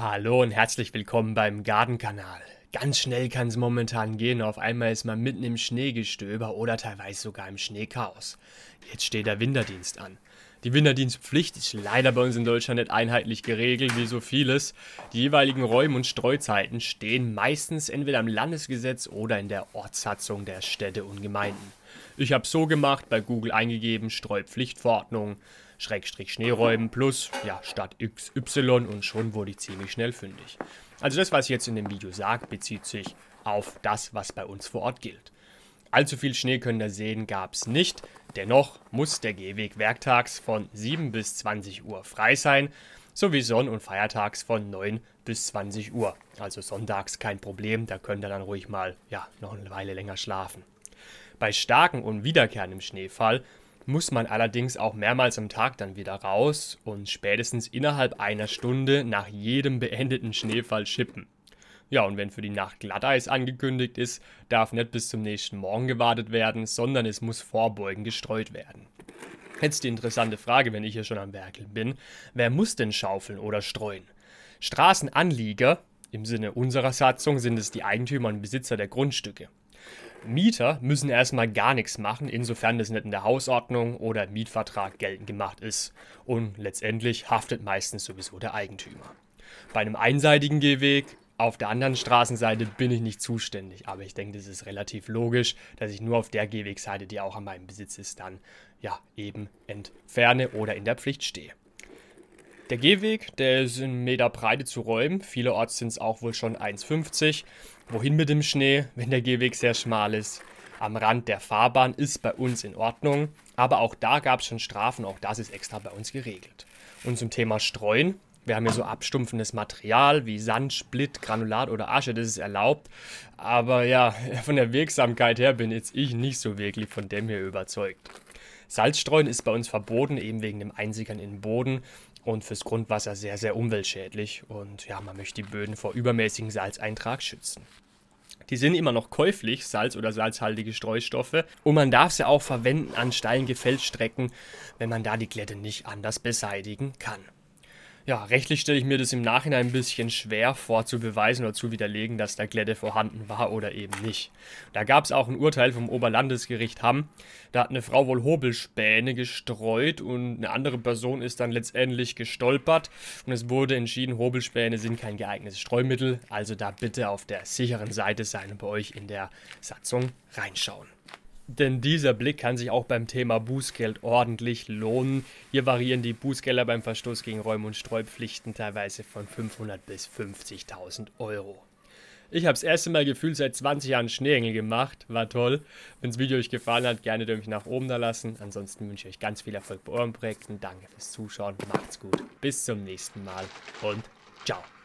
Hallo und herzlich willkommen beim Gartenkanal. Ganz schnell kann es momentan gehen, auf einmal ist man mitten im Schneegestöber oder teilweise sogar im Schneechaos. Jetzt steht der Winterdienst an. Die Winterdienstpflicht ist leider bei uns in Deutschland nicht einheitlich geregelt, wie so vieles. Die jeweiligen Räume und Streuzeiten stehen meistens entweder im Landesgesetz oder in der Ortssatzung der Städte und Gemeinden. Ich habe so gemacht, bei Google eingegeben, Streupflichtverordnung, Schrägstrich Schneeräumen plus, ja, Stadt XY und schon wurde ich ziemlich schnell fündig. Also das, was ich jetzt in dem Video sage, bezieht sich auf das, was bei uns vor Ort gilt. Allzu viel Schnee können da sehen gab es nicht. Dennoch muss der Gehweg werktags von 7 bis 20 Uhr frei sein, sowie Sonn- und feiertags von 9 bis 20 Uhr. Also sonntags kein Problem, da könnt ihr dann ruhig mal ja, noch eine Weile länger schlafen. Bei starkem und wiederkehrendem Schneefall muss man allerdings auch mehrmals am Tag dann wieder raus und spätestens innerhalb einer Stunde nach jedem beendeten Schneefall schippen. Ja, und wenn für die Nacht Glatteis angekündigt ist, darf nicht bis zum nächsten Morgen gewartet werden, sondern es muss vorbeugend gestreut werden. Jetzt die interessante Frage, wenn ich hier schon am Werkeln bin. Wer muss denn schaufeln oder streuen? Straßenanlieger im Sinne unserer Satzung sind es die Eigentümer und Besitzer der Grundstücke. Mieter müssen erstmal gar nichts machen, insofern das nicht in der Hausordnung oder im Mietvertrag geltend gemacht ist. Und letztendlich haftet meistens sowieso der Eigentümer. Bei einem einseitigen Gehweg auf der anderen Straßenseite bin ich nicht zuständig, aber ich denke, das ist relativ logisch, dass ich nur auf der Gehwegseite, die auch an meinem Besitz ist, dann ja eben entferne oder in der Pflicht stehe. Der Gehweg, der ist in Meter Breite zu räumen, vielerorts sind es auch wohl schon 1,50. Wohin mit dem Schnee, wenn der Gehweg sehr schmal ist? Am Rand der Fahrbahn ist bei uns in Ordnung, aber auch da gab es schon Strafen, auch das ist extra bei uns geregelt. Und zum Thema Streuen, wir haben hier so abstumpfendes Material wie Sand, Splitt, Granulat oder Asche, das ist erlaubt. Aber ja, von der Wirksamkeit her bin jetzt ich nicht so wirklich von dem hier überzeugt. Salzstreuen ist bei uns verboten, eben wegen dem Einsickern in den Boden und fürs Grundwasser sehr, sehr umweltschädlich. Und ja, man möchte die Böden vor übermäßigem Salzeintrag schützen. Die sind immer noch käuflich, Salz- oder salzhaltige Streustoffe. Und man darf sie auch verwenden an steilen Gefällstrecken, wenn man da die Glätte nicht anders beseitigen kann. Ja, rechtlich stelle ich mir das im Nachhinein ein bisschen schwer vor zu beweisen oder zu widerlegen, dass der Glätte vorhanden war oder eben nicht. Da gab es auch ein Urteil vom Oberlandesgericht Hamm. Da hat eine Frau wohl Hobelspäne gestreut und eine andere Person ist dann letztendlich gestolpert und es wurde entschieden, Hobelspäne sind kein geeignetes Streumittel, also da bitte auf der sicheren Seite sein und bei euch in der Satzung reinschauen. Denn dieser Blick kann sich auch beim Thema Bußgeld ordentlich lohnen. Hier variieren die Bußgelder beim Verstoß gegen Räum- und Streupflichten teilweise von 500 bis 50.000 Euro. Ich habe das erste Mal gefühlt seit 20 Jahren Schneeengel gemacht. War toll. Wenn das Video euch gefallen hat, gerne Däumchen nach oben da lassen. Ansonsten wünsche ich euch ganz viel Erfolg bei euren Projekten. Danke fürs Zuschauen. Macht's gut. Bis zum nächsten Mal und ciao.